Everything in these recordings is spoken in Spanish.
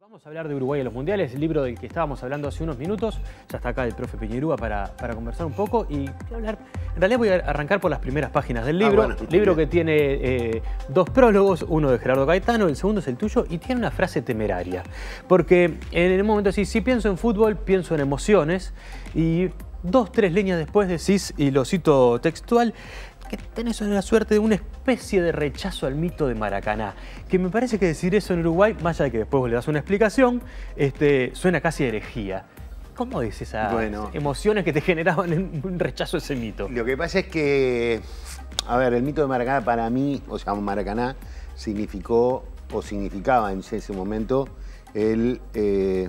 Vamos a hablar de Uruguay en los Mundiales, el libro del que estábamos hablando hace unos minutos. Ya está acá el profe Piñerúa para, conversar un poco y hablar. En realidad voy a arrancar por las primeras páginas del ah, libro. libro que tiene eh, dos prólogos, uno de Gerardo Caetano, el segundo es el tuyo, y tiene una frase temeraria. Porque en el momento así, si pienso en fútbol, pienso en emociones, y dos, tres líneas después decís, y lo cito textual, que tenés la suerte de una especie de rechazo al mito de Maracaná. Que me parece que decir eso en Uruguay, más allá de que después le das una explicación, este, suena casi herejía. ¿Cómo es esas emociones que te generaban un rechazo a ese mito? Lo que pasa es que, a ver, el mito de Maracaná para mí, o sea, Maracaná significó o significaba en ese momento el, eh,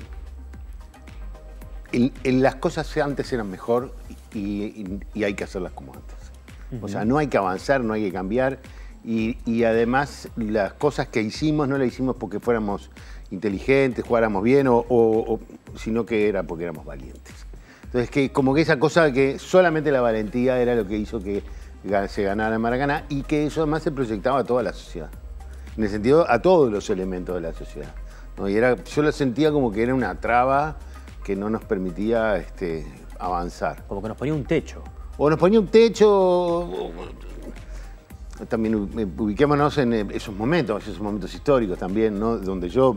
las cosas antes eran mejor y hay que hacerlas como antes. O sea, no hay que avanzar, no hay que cambiar. Y, además las cosas que hicimos no las hicimos porque fuéramos inteligentes, jugáramos bien, o, o, sino que era porque éramos valientes. Entonces, que como que esa cosa que solamente la valentía era lo que hizo que se ganara Maracaná y que eso además se proyectaba a toda la sociedad. En el sentido, a todos los elementos de la sociedad. ¿no? Y era, yo lo sentía como que era una traba que no nos permitía este, avanzar. Como que nos ponía un techo o nos ponía un techo. también ubiquémonos en eh, esos momentos, esos momentos históricos también, Donde yo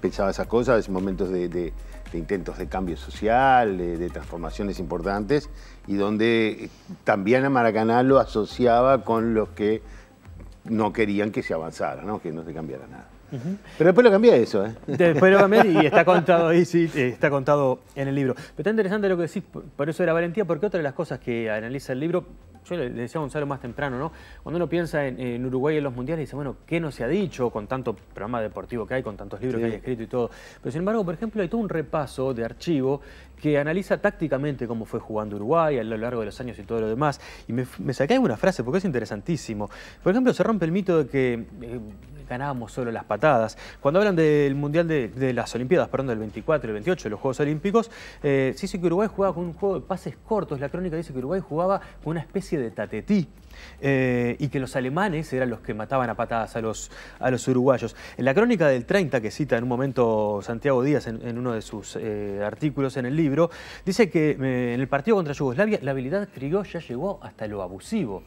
pensaba esas cosas, esos momentos de, intentos de cambio social, de, transformaciones importantes, y donde eh, también a Maracaná lo asociaba con los que no querían que se avanzara, Que no se cambiara nada. Pero después lo cambié eso. ¿eh? Después lo cambié y está contado ahí, sí, está contado en el libro. Pero está interesante lo que decís, por eso de la valentía, porque otra de las cosas que analiza el libro, yo le decía a Gonzalo más temprano, ¿no? Cuando uno piensa en, Uruguay Uruguay en los mundiales, dice, bueno, ¿qué no se ha dicho con tanto programa deportivo que hay, con tantos libros que hay escrito y todo? Pero sin embargo, por ejemplo, hay todo un repaso de archivo que analiza tácticamente cómo fue jugando Uruguay a lo largo de los años y todo lo demás. Y me, me saqué alguna frase porque es interesantísimo. Por ejemplo, se rompe el mito de que eh, ganábamos solo las patadas. Cuando hablan del Mundial de, las Olimpiadas, perdón, del 24 del 28, de los Juegos Olímpicos, eh, se dice que Uruguay jugaba con un juego de pases cortos. La crónica dice que Uruguay jugaba con una especie de tatetí. Eh, y que los alemanes eran los que mataban a patadas a los, a los uruguayos. En la crónica del 30, que cita en un momento Santiago Díaz en, uno de sus eh, artículos en el libro, dice que eh, en el partido contra Yugoslavia la habilidad ya llegó hasta lo abusivo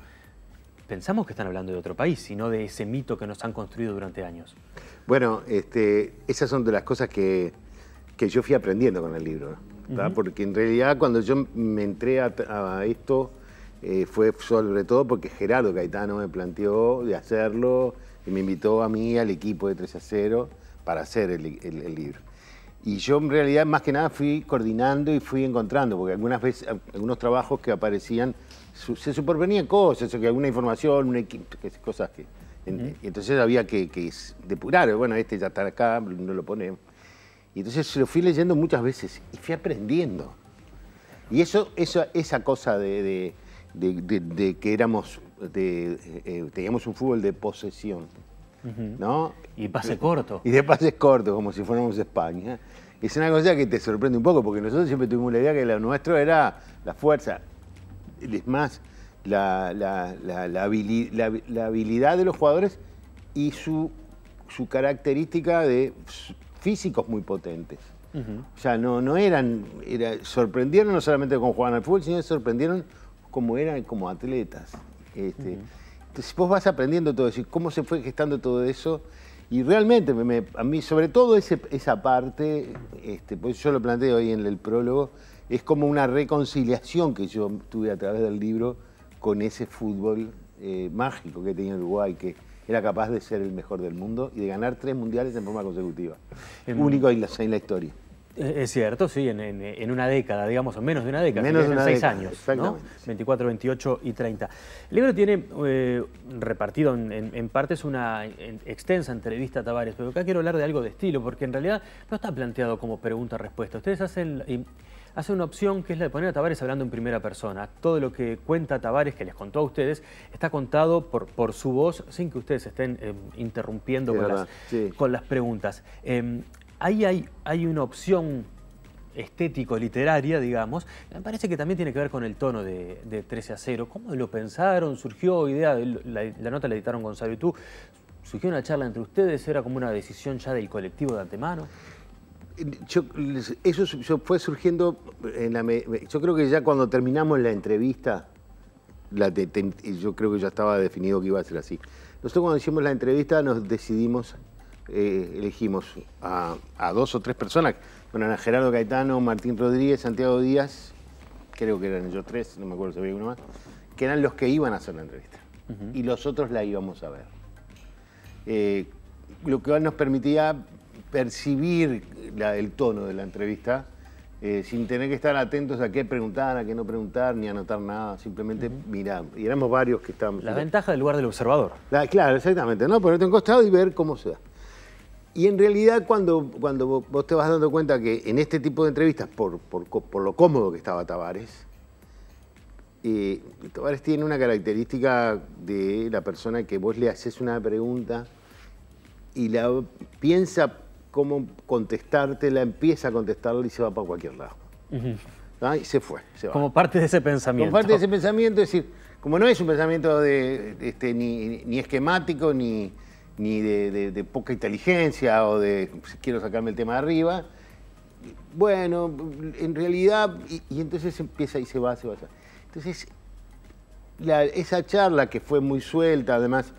pensamos que están hablando de otro país, sino de ese mito que nos han construido durante años. Bueno, este, esas son de las cosas que, yo fui aprendiendo con el libro, porque en realidad cuando yo me entré a, esto eh, fue sobre todo porque Gerardo Caetano me planteó de hacerlo y me invitó a mí al equipo de 3 a 0 para hacer el libro. Y yo en realidad más que nada fui coordinando y fui encontrando, porque algunas veces, algunos trabajos que aparecían, se supervenían cosas, o que alguna información, equipo cosas que... Y Entonces había que, que, depurar, bueno, este ya está acá, no lo ponemos. Y entonces lo fui leyendo muchas veces y fui aprendiendo. Y eso, eso esa cosa de, que éramos, eh, eh, teníamos un fútbol de posesión, ¿no? Y pase corto. Y de pase corto, como si fuéramos España. Es una cosa que te sorprende un poco, porque nosotros siempre tuvimos la idea que lo nuestro era la fuerza. Es más, la, la, la, habilidad, de los jugadores y su, su característica de físicos muy potentes. O sea, no, no eran, era, sorprendieron no solamente con jugaban al fútbol, sino sorprendieron como eran como atletas. Este, si vos vas aprendiendo todo eso y cómo se fue gestando todo eso. Y realmente a mí, sobre todo esa parte, este, pues yo lo planteo hoy en el prólogo, es como una reconciliación que yo tuve a través del libro con ese fútbol eh, mágico que tenía Uruguay, que era capaz de ser el mejor del mundo y de ganar tres mundiales en forma consecutiva. El... Único ahí en la historia. Eh, es cierto, sí, en, una década, digamos, o menos de una década, menos de una seis años, 24, 28 y 30. El libro tiene eh, repartido en, partes una extensa entrevista a Tavares, pero acá quiero hablar de algo de estilo, porque en realidad no está planteado como pregunta-respuesta. Ustedes hacen... Y, una opción que es la de poner a Tavares hablando en primera persona. Todo lo que cuenta Tavares, que les contó a ustedes, está contado por, su voz, sin que ustedes estén eh, interrumpiendo con, las, preguntas. Em, ahí hay, una opción estético-literaria, digamos, me parece que también tiene que ver con el tono de, 13 a 0. ¿Cómo lo pensaron? ¿Surgió idea? La, la, nota la editaron Gonzalo y tú. ¿Surgió una charla entre ustedes? ¿Era como una decisión ya del colectivo de antemano? eso fue surgiendo, en la, yo creo que ya cuando terminamos la entrevista, yo creo que ya estaba definido que iba a ser así. Nosotros cuando hicimos la entrevista nos decidimos eh, elegimos a, dos o tres personas. Bueno, a Gerardo Caetano, Martín Rodríguez, Santiago Díaz, creo que eran ellos tres, no me acuerdo si había uno más, que eran los que iban a hacer la entrevista. Y los otros la íbamos a ver. Eh, lo que nos permitía percibir el tono de la entrevista eh, sin tener que estar atentos a qué preguntar, a qué no preguntar, ni anotar nada, simplemente mirar. Y éramos varios que estábamos. La ventaja del lugar del observador. claro, exactamente, ¿no? Ponerte un costado y ver cómo se da. Y en realidad cuando, cuando vos te vas dando cuenta que en este tipo de entrevistas, por, lo cómodo que estaba Tavares, eh, Tavares tiene una característica de la persona que vos le haces una pregunta y la piensa cómo contestarte la empieza a contestarla y se va para cualquier lado. Ah, y se fue, Como parte de ese pensamiento. Como parte de ese pensamiento, es decir, como no es un pensamiento de, este, ni, ni esquemático, ni, ni de, poca inteligencia o de pues, quiero sacarme el tema de arriba. Bueno, en realidad, y, entonces empieza y se va, se va. Entonces, esa charla que fue muy suelta, además,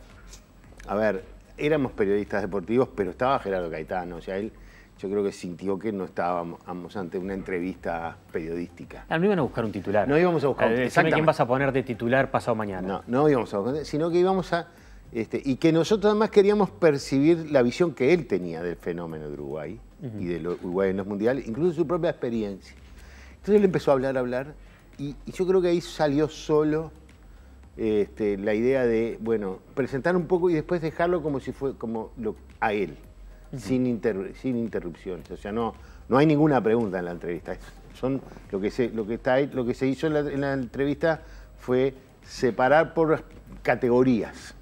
a ver, éramos periodistas deportivos, pero estaba Gerardo Caetano, o sea, él yo creo que sintió que no estábamos ante una entrevista periodística. No, no iban a buscar un titular. No íbamos a buscar un eh, titular. quién vas a poner de titular pasado mañana. No, no íbamos a buscar, sino que íbamos a este, y que nosotros además queríamos percibir la visión que él tenía del fenómeno de Uruguay y de Uruguay en los mundiales, incluso su propia experiencia. Entonces él empezó a hablar, a hablar, y, yo creo que ahí salió solo este, la idea de, bueno, presentar un poco y después dejarlo como si fue como a él, sin, interrupciones. O sea, no, no hay ninguna pregunta en la entrevista. Son lo que se, lo que está, lo que se hizo en la entrevista fue separar por categorías.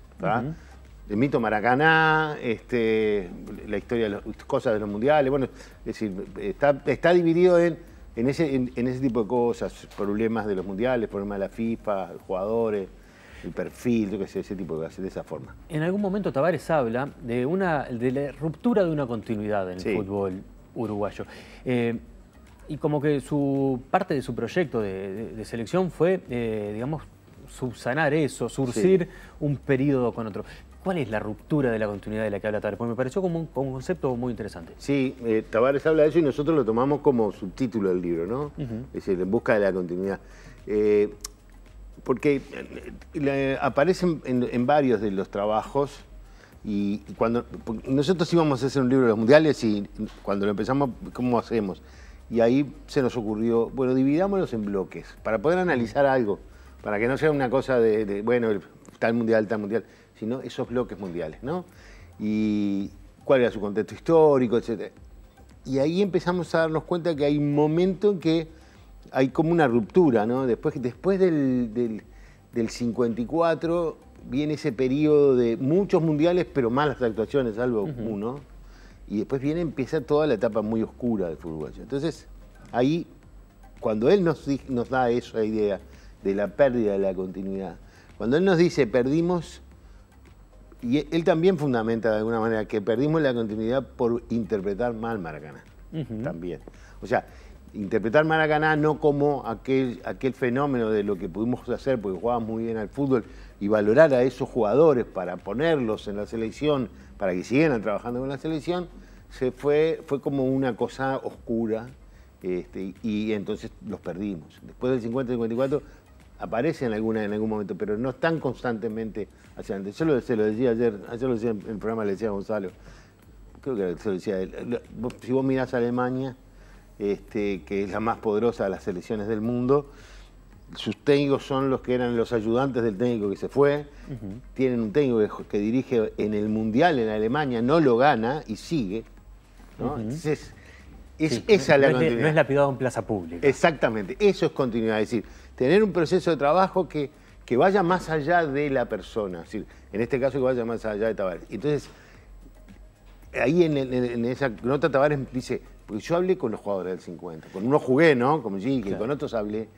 El mito Maracaná, este, la historia de las cosas de los mundiales, bueno, es decir, está, dividido en, ese, tipo de cosas, problemas de los mundiales, problemas de la FIFA, jugadores el perfil, ese tipo de cosas, de esa forma. En algún momento Tavares habla de una la ruptura de una continuidad en el fútbol uruguayo. Eh, y como que su parte de su proyecto de, selección fue, eh, digamos, subsanar eso, surcir un periodo con otro. ¿Cuál es la ruptura de la continuidad de la que habla Tavares? Porque me pareció como un, concepto muy interesante. Sí, eh, Tavares habla de eso y nosotros lo tomamos como subtítulo del libro, ¿no? Es decir, en busca de la continuidad. Eh, porque aparece eh, aparecen en, varios de los trabajos y, cuando nosotros íbamos a hacer un libro de los mundiales y cuando lo empezamos, ¿cómo hacemos? Y ahí se nos ocurrió, bueno, dividámonos en bloques para poder analizar algo. Para que no sea una cosa de, bueno, tal mundial, tal mundial, sino esos bloques mundiales, ¿no? Y cuál era su contexto histórico, etc. Y ahí empezamos a darnos cuenta que hay un momento en que hay como una ruptura, ¿no? Después, después del, 54 viene ese periodo de muchos mundiales, pero malas actuaciones, salvo uno. Y después viene, empieza toda la etapa muy oscura del fútbol. Entonces, ahí, cuando él nos, nos da esa idea de la pérdida de la continuidad. Cuando él nos dice perdimos, y él también fundamenta de alguna manera que perdimos la continuidad por interpretar mal Maracaná, también. O sea, interpretar Maracaná no como aquel, aquel fenómeno de lo que pudimos hacer porque jugábamos muy bien al fútbol y valorar a esos jugadores para ponerlos en la selección, para que siguieran trabajando con la selección, se fue, fue como una cosa oscura, este, y entonces los perdimos. Después del 50-54 aparece en, alguna, en algún momento, pero no están constantemente hacia adelante. Yo lo, se lo decía ayer, ayer lo decía en el programa, le decía Gonzalo, creo que se lo decía él, si vos miras a Alemania, este, que es la más poderosa de las selecciones del mundo, sus técnicos son los que eran los ayudantes del técnico que se fue, tienen un técnico que, dirige en el Mundial en Alemania, no lo gana y sigue. Entonces, esa no, la Es, no es lapidado en plaza pública. Exactamente, eso es continuidad. Es decir, tener un proceso de trabajo que, que vaya más allá de la persona. Es decir, en este caso que vaya más allá de Tavares. Entonces, ahí en, esa nota Tavares dice, porque yo hablé con los jugadores del 50, con unos jugué, ¿no? Como Gigi, con otros hablé.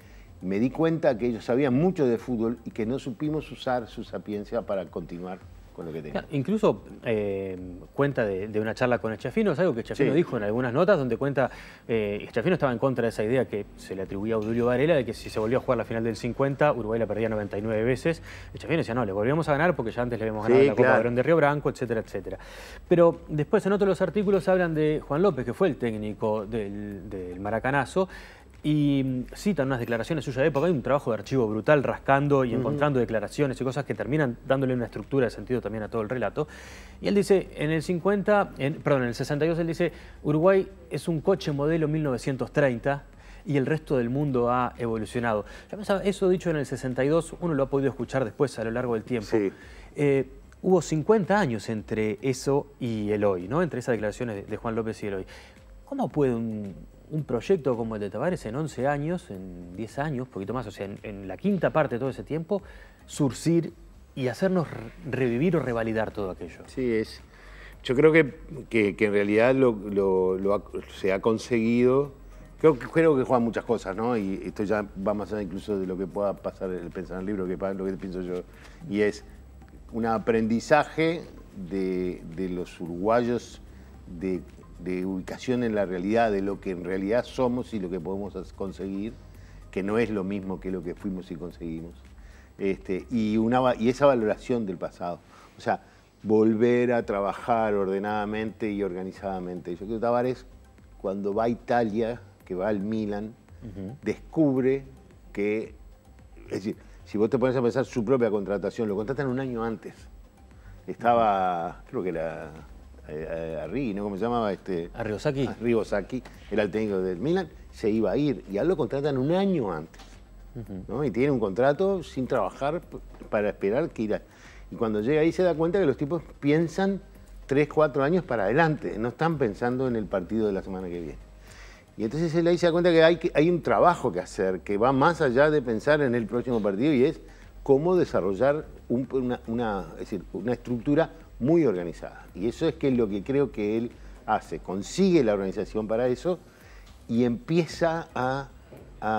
Me di cuenta que ellos sabían mucho de fútbol y que no supimos usar su sapiencia para continuar lo que Incluso eh, cuenta de, una charla con Echafino, es algo que Echafino dijo en algunas notas, donde cuenta, eh, Echafino estaba en contra de esa idea que se le atribuía a Odulio Varela, de que si se volvió a jugar la final del 50, Uruguay la perdía 99 veces. Echafino decía, no, le volvíamos a ganar porque ya antes le habíamos ganado la Copa de Río Branco, etcétera, etcétera. Pero después en otros artículos hablan de Juan López, que fue el técnico del Maracanazo, y mm, citan unas declaraciones suyas de época, hay un trabajo de archivo brutal, rascando y encontrando declaraciones y cosas que terminan dándole una estructura de sentido también a todo el relato. Y él dice, en el 50, perdón, en el 62 él dice, Uruguay es un coche modelo 1930 y el resto del mundo ha evolucionado. pensaba, eso dicho en el 62, uno lo ha podido escuchar después a lo largo del tiempo. Eh, hubo 50 años entre eso y el hoy, ¿no? entre esas declaraciones de, de Juan López y el hoy. ¿Cómo puede un, un proyecto como el de Tavares en 11 años, en 10 años, poquito más, o sea, en, la quinta parte de todo ese tiempo, surcir y hacernos revivir o revalidar todo aquello. Sí, es. Yo creo que, en realidad se ha conseguido. Creo, creo que juegan muchas cosas, ¿no? Y esto ya va más allá incluso de lo que pueda pasar el pensar en el libro, que lo que pienso yo. Y es un aprendizaje de los uruguayos de de ubicación en la realidad, de lo que en realidad somos y lo que podemos conseguir, que no es lo mismo que lo que fuimos y conseguimos. Este, y, una, y esa valoración del pasado. O sea, volver a trabajar ordenadamente y organizadamente. Yo creo que Tavares, cuando va a Italia, que va al Milan, descubre que, es decir, si vos te pones a pensar su propia contratación, lo contratan un año antes. Estaba, creo que era a, ¿no? ¿Cómo se llamaba? Este, a ah, era el técnico del Milan, se iba a ir. Y a lo contratan un año antes. ¿no? Y tiene un contrato sin trabajar para esperar que irá. Y cuando llega ahí se da cuenta que los tipos piensan tres, cuatro años para adelante, no están pensando en el partido de la semana que viene. Y entonces él ahí se da cuenta que hay, que hay un trabajo que hacer, que va más allá de pensar en el próximo partido y es cómo desarrollar una, una estructura muy organizada. Y eso es que es lo que creo que él hace, consigue la organización para eso y empieza a,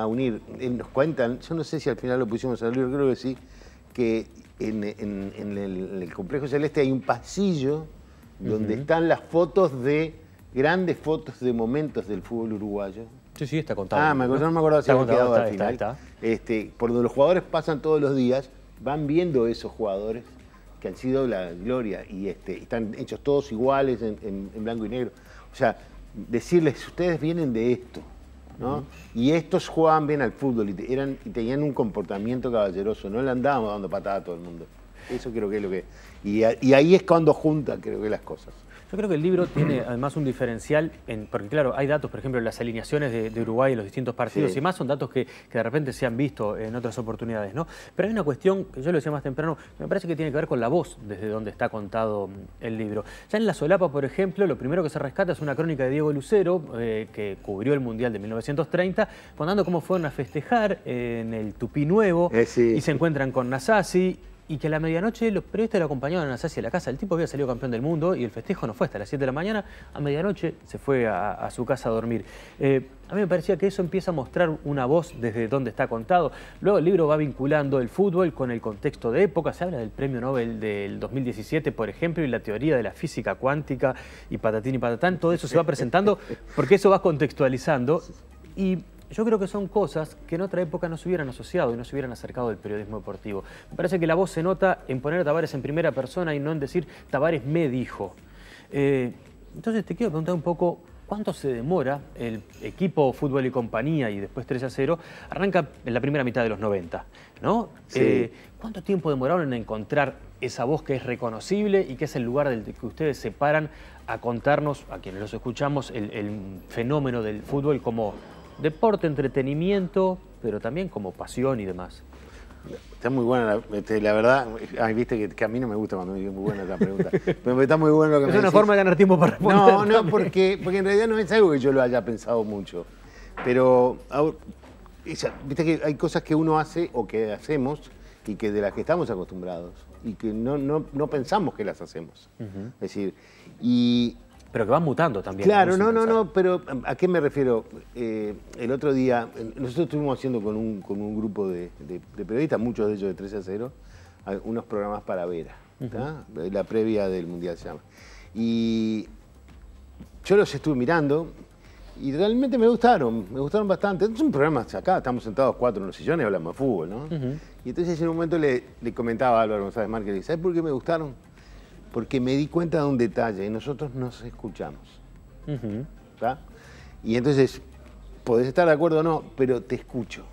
unir. nos cuentan, yo no sé si al final lo pusimos a yo creo que sí, que en, el, complejo celeste hay un pasillo donde están las fotos de grandes fotos de momentos del fútbol uruguayo. Sí, sí, está contado. Ah, me ¿no? me acuerdo si había quedado está, al final. Este, por donde los jugadores pasan todos los días, van viendo esos jugadores han sido la gloria y este, están hechos todos iguales en, blanco y negro. O sea, decirles, ustedes vienen de esto, ¿no? Y estos jugaban bien al fútbol y, eran, y tenían un comportamiento caballeroso, no le andábamos dando patada a todo el mundo. Eso creo que es lo que... Y, y ahí es cuando juntan, creo que, las cosas. Yo creo que el libro tiene además un diferencial, en, porque claro, hay datos, por ejemplo, las alineaciones de, Uruguay en los distintos partidos y más son datos que, de repente se han visto en otras oportunidades, ¿no? Pero hay una cuestión, que yo lo decía más temprano, me parece que tiene que ver con la voz desde donde está contado mm, el libro. Ya en La Solapa, por ejemplo, lo primero que se rescata es una crónica de Diego Lucero, eh, que cubrió el Mundial de 1930, contando cómo fueron a festejar en el Tupí Nuevo y se encuentran con Nasasi y que a la medianoche los periodistas lo acompañaban hacia la casa. El tipo había salido campeón del mundo y el festejo no fue hasta las 7 de la mañana. A medianoche se fue a, su casa a dormir. Eh, a mí me parecía que eso empieza a mostrar una voz desde donde está contado. Luego el libro va vinculando el fútbol con el contexto de época. Se habla del premio Nobel del 2017, por ejemplo, y la teoría de la física cuántica y patatín y patatán. Todo eso se va presentando porque eso va contextualizando. Y yo creo que son cosas que en otra época no se hubieran asociado y no se hubieran acercado del periodismo deportivo. Me parece que la voz se nota en poner a Tavares en primera persona y no en decir Tavares me dijo. Eh, entonces te quiero preguntar un poco ¿Cuánto se demora el equipo Fútbol y Compañía y después 3 a 0? Arranca en la primera mitad de los 90, ¿no? Eh, ¿Cuánto tiempo demoraron en encontrar esa voz que es reconocible y que es el lugar del que ustedes se paran a contarnos, a quienes los escuchamos, el fenómeno del fútbol como, deporte, entretenimiento, pero también como pasión y demás. Está muy buena, la, este, la verdad, viste que, a mí no me gusta cuando me dicen muy buena la pregunta, pero está muy bueno lo que Es una forma de ganar tiempo para responder. No, no, porque, en realidad no es algo que yo lo haya pensado mucho, pero viste que hay cosas que uno hace o que hacemos y que de las que estamos acostumbrados y que no, no, no pensamos que las hacemos. Es decir, y pero que van mutando también. Claro, no, no, no, pero ¿a qué me refiero? Eh, el otro día, nosotros estuvimos haciendo con un, un grupo de, periodistas, muchos de ellos de 3 a 0, unos programas para Vera, uh la previa del Mundial se llama. Y yo los estuve mirando y realmente me gustaron, me gustaron bastante. Son un programa acá, estamos sentados cuatro en los sillones y hablamos de fútbol, ¿no? Y entonces en un momento le, comentaba a Álvaro González Márquez, ¿sabes por qué me gustaron? porque me di cuenta de un detalle, y nosotros nos escuchamos. Y entonces, podés estar de acuerdo o no, pero te escucho.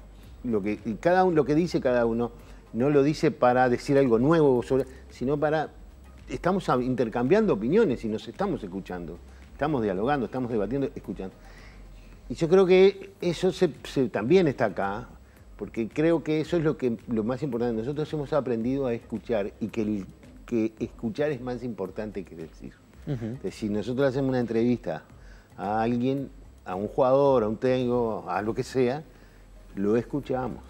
Lo que, cada uno, lo que dice cada uno no lo dice para decir algo nuevo, sino para... Estamos intercambiando opiniones y nos estamos escuchando, estamos dialogando, estamos debatiendo, escuchando. Y yo creo que eso también está acá, porque creo que eso es lo, que, lo más importante. Nosotros hemos aprendido a escuchar y que el escuchar es más importante que decir. si nosotros hacemos una entrevista a alguien, a un jugador, a un técnico, a lo que sea, lo escuchamos.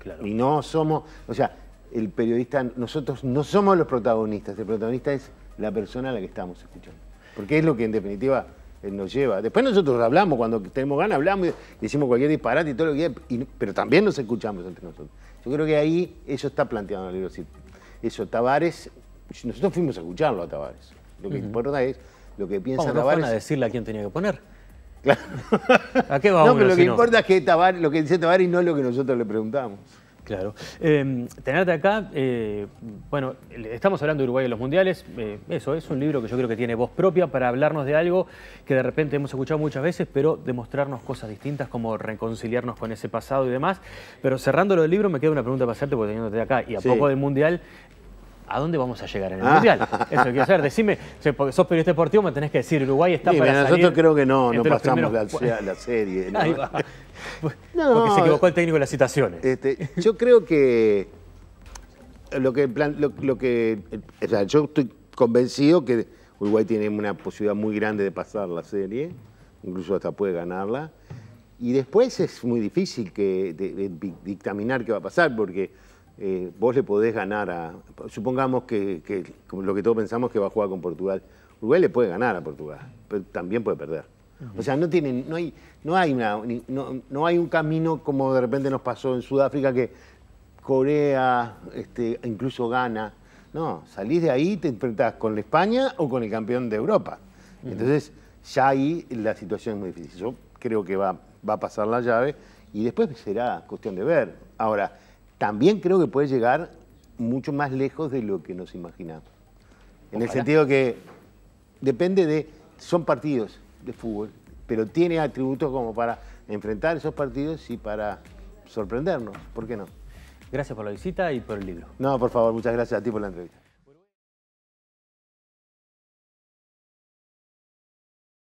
Claro. Y no somos, o sea, el periodista, nosotros no somos los protagonistas, el protagonista es la persona a la que estamos escuchando. Porque es lo que en definitiva eh, nos lleva. Después nosotros hablamos, cuando tenemos ganas hablamos decimos cualquier disparate y todo lo que pero también nos escuchamos entre nosotros. Yo creo que ahí eso está planteado en el libro eso, Tavares, nosotros fuimos a escucharlo a Tavares. Lo que importa es lo que piensa Tavares. No a decirle a quién tenía que poner. Claro. ¿A qué vamos? No, pero lo que importa es que Tavares, lo que dice Tavares no es lo que nosotros le preguntamos. Claro. Em, tenerte acá, eh, bueno, estamos hablando de Uruguay y los mundiales, eh, eso es un libro que yo creo que tiene voz propia para hablarnos de algo que de repente hemos escuchado muchas veces, pero demostrarnos cosas distintas, como reconciliarnos con ese pasado y demás. Pero cerrando lo del libro, me queda una pregunta para hacerte, porque teniéndote acá y a poco del mundial, ¿A dónde vamos a llegar en el ah. Mundial? Eso quiero saber. Decime, porque sos periodista deportivo, me tenés que decir, Uruguay está para mira, salir Nosotros creo que no, no pasamos la, serie. ¿no? Ahí va. porque se equivocó el técnico de las citaciones. Este, yo creo que eh, lo que, plan, lo que eh, yo estoy convencido que Uruguay tiene una posibilidad muy grande de pasar la serie, incluso hasta puede ganarla. Y después es muy difícil que, dictaminar qué va a pasar, porque eh, vos le podés ganar a... Supongamos que, lo que todos pensamos que va a jugar con Portugal. Uruguay le puede ganar a Portugal, pero también puede perder. O sea, no, no, hay, no, hay un camino como de repente nos pasó en Sudáfrica que Corea este, incluso gana. No, salís de ahí, te enfrentás con la España o con el campeón de Europa. Entonces, ya ahí la situación es muy difícil. Yo creo que va, va a pasar la llave y después será cuestión de ver. Ahora, también creo que puede llegar mucho más lejos de lo que nos imaginamos. En el sentido que depende de, son partidos de fútbol, pero tiene atributos como para enfrentar esos partidos y para sorprendernos, ¿por qué no? Gracias por la visita y por el libro. No, por favor, muchas gracias a ti por la entrevista.